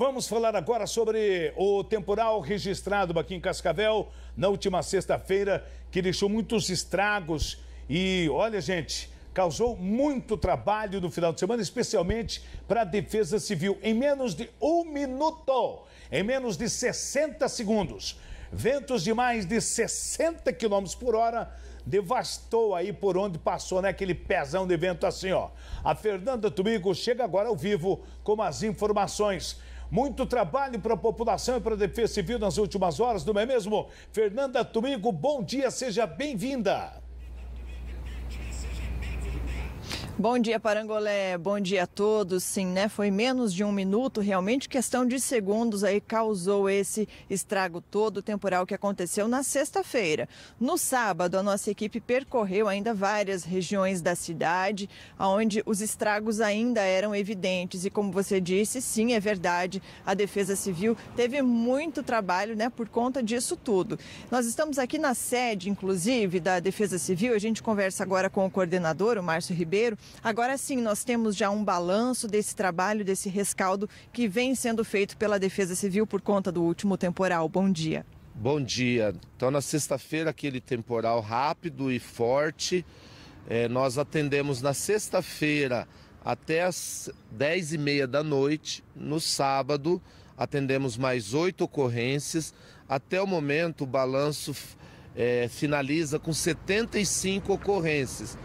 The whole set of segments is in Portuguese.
Vamos falar agora sobre o temporal registrado aqui em Cascavel na última sexta-feira, que deixou muitos estragos. E olha, gente, causou muito trabalho no final de semana, especialmente para a Defesa Civil. Em menos de um minuto, em menos de 60 segundos, ventos de mais de 60 quilômetros por hora devastou aí por onde passou, né? Aquele pezão de vento assim, ó. A Fernanda Tumigo chega agora ao vivo com as informações. Muito trabalho para a população e para a Defesa Civil nas últimas horas, não é mesmo? Fernanda Tumigo, bom dia, seja bem-vinda. Bom dia, Parangolé. Bom dia a todos. Sim, né? Foi menos de um minuto, realmente questão de segundos aí causou esse estrago todo temporal que aconteceu na sexta-feira. No sábado, a nossa equipe percorreu ainda várias regiões da cidade, onde os estragos ainda eram evidentes. E como você disse, sim, é verdade, a Defesa Civil teve muito trabalho, né, por conta disso tudo. Nós estamos aqui na sede, inclusive, da Defesa Civil. A gente conversa agora com o coordenador, o Márcio Ribeiro. Agora sim, nós temos já um balanço desse trabalho, desse rescaldo que vem sendo feito pela Defesa Civil por conta do último temporal. Bom dia. Bom dia. Então, na sexta-feira, aquele temporal rápido e forte. É, nós atendemos na sexta-feira até as 10 e meia da noite. No sábado, atendemos mais oito ocorrências. Até o momento, o balanço é, finaliza com 75 ocorrências.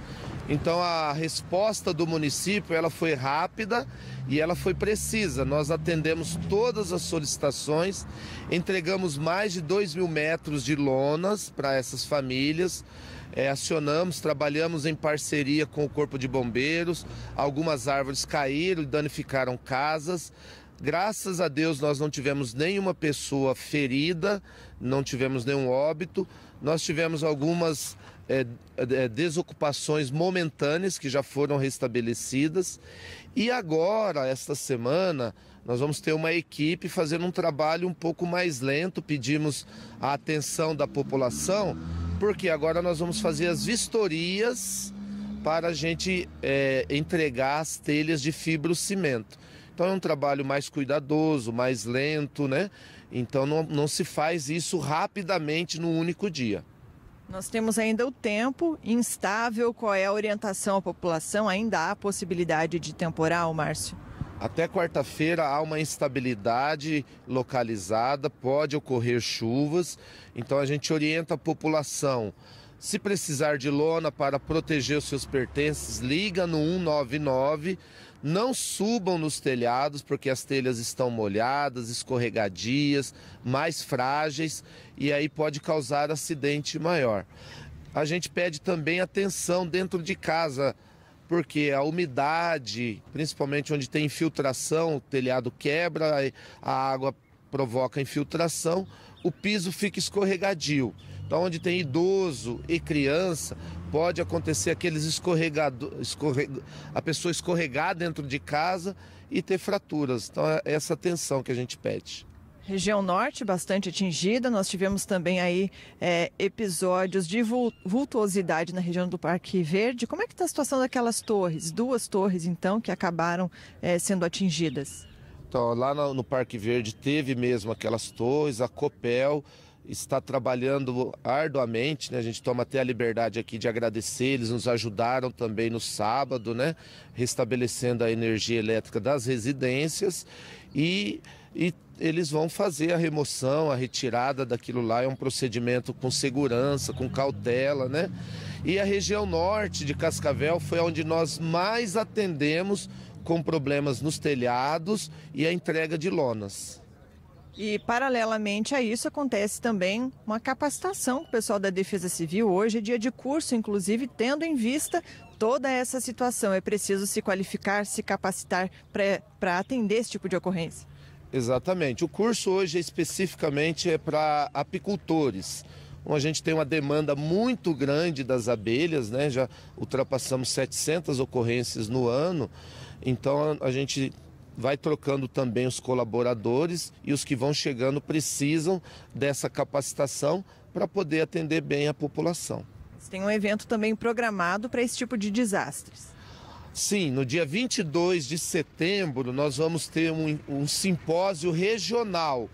Então a resposta do município ela foi rápida e ela foi precisa. Nós atendemos todas as solicitações, entregamos mais de 2 mil metros de lonas para essas famílias, é, acionamos, trabalhamos em parceria com o Corpo de Bombeiros. Algumas árvores caíram e danificaram casas. Graças a Deus nós não tivemos nenhuma pessoa ferida, não tivemos nenhum óbito. Nós tivemos algumas é, é, é, desocupações momentâneas que já foram restabelecidas. E agora, esta semana, nós vamos ter uma equipe fazendo um trabalho um pouco mais lento, pedimos a atenção da população, porque agora nós vamos fazer as vistorias para a gente é, entregar as telhas de fibrocimento. Então é um trabalho mais cuidadoso, mais lento, né? Então não, não se faz isso rapidamente no único dia. Nós temos ainda o tempo instável. Qual é a orientação à população? Ainda há possibilidade de temporal, Márcio? Até quarta-feira há uma instabilidade localizada, pode ocorrer chuvas, então a gente orienta a população. Se precisar de lona para proteger os seus pertences, liga no 199. Não subam nos telhados, porque as telhas estão molhadas, escorregadias, mais frágeis, e aí pode causar acidente maior. A gente pede também atenção dentro de casa, porque a umidade, principalmente onde tem infiltração, o telhado quebra, a água provoca infiltração, o piso fica escorregadio. Então, onde tem idoso e criança, pode acontecer aqueles escorregador, a pessoa escorregar dentro de casa e ter fraturas. Então, é essa atenção que a gente pede. Região Norte bastante atingida. Nós tivemos também aí é, episódios de vultuosidade na região do Parque Verde. Como é que está a situação daquelas torres? Duas torres, então, que acabaram é, sendo atingidas. Então, lá no, no Parque Verde teve mesmo aquelas torres, a Copel está trabalhando arduamente, né? A gente toma até a liberdade aqui de agradecer, eles nos ajudaram também no sábado, né? Restabelecendo a energia elétrica das residências e, e eles vão fazer a remoção, a retirada daquilo lá, é um procedimento com segurança, com cautela, né? E a região norte de Cascavel foi onde nós mais atendemos com problemas nos telhados e a entrega de lonas. E, paralelamente a isso, acontece também uma capacitação com o pessoal da Defesa Civil. Hoje é dia de curso, inclusive, tendo em vista toda essa situação. É preciso se qualificar, se capacitar para atender esse tipo de ocorrência. Exatamente. O curso hoje especificamente é para apicultores a gente tem uma demanda muito grande das abelhas, né? Já ultrapassamos 700 ocorrências no ano. Então a gente vai trocando também os colaboradores e os que vão chegando precisam dessa capacitação para poder atender bem a população. Tem um evento também programado para esse tipo de desastres. Sim, no dia 22 de setembro nós vamos ter um, um simpósio regional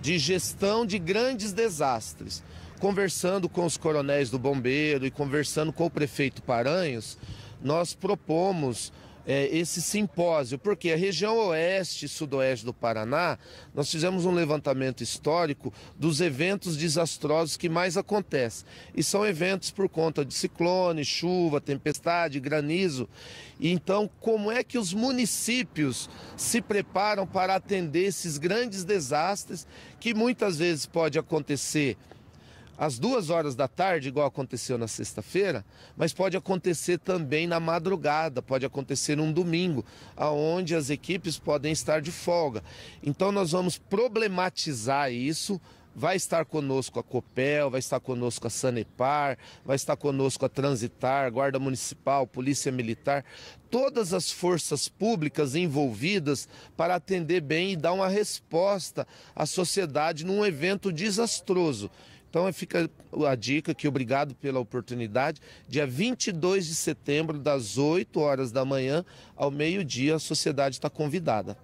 de gestão de grandes desastres. Conversando com os coronéis do bombeiro e conversando com o prefeito Paranhos, nós propomos é, esse simpósio, porque a região oeste e sudoeste do Paraná, nós fizemos um levantamento histórico dos eventos desastrosos que mais acontecem. E são eventos por conta de ciclone, chuva, tempestade, granizo. Então, como é que os municípios se preparam para atender esses grandes desastres que muitas vezes pode acontecer? às duas horas da tarde, igual aconteceu na sexta-feira, mas pode acontecer também na madrugada, pode acontecer num domingo, aonde as equipes podem estar de folga. Então nós vamos problematizar isso. Vai estar conosco a Copel, vai estar conosco a Sanepar, vai estar conosco a Transitar, Guarda Municipal, Polícia Militar, todas as forças públicas envolvidas para atender bem e dar uma resposta à sociedade num evento desastroso. Então fica a dica que obrigado pela oportunidade. Dia 22 de setembro, das 8 horas da manhã ao meio-dia, a sociedade está convidada.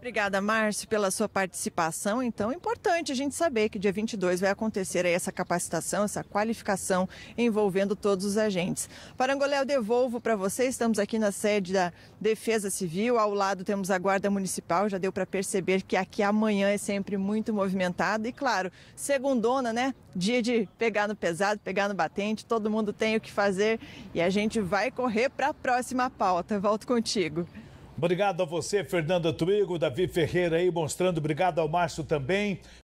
Obrigada, Márcio, pela sua participação. Então, é importante a gente saber que dia 22 vai acontecer essa capacitação, essa qualificação envolvendo todos os agentes. Parangolé, eu devolvo para você. Estamos aqui na sede da Defesa Civil. Ao lado temos a Guarda Municipal. Já deu para perceber que aqui amanhã é sempre muito movimentado. E, claro, segundona, né? Dia de pegar no pesado, pegar no batente. Todo mundo tem o que fazer. E a gente vai correr para a próxima pauta. Volto contigo. Obrigado a você, Fernanda Truigo, Davi Ferreira aí mostrando. Obrigado ao Márcio também.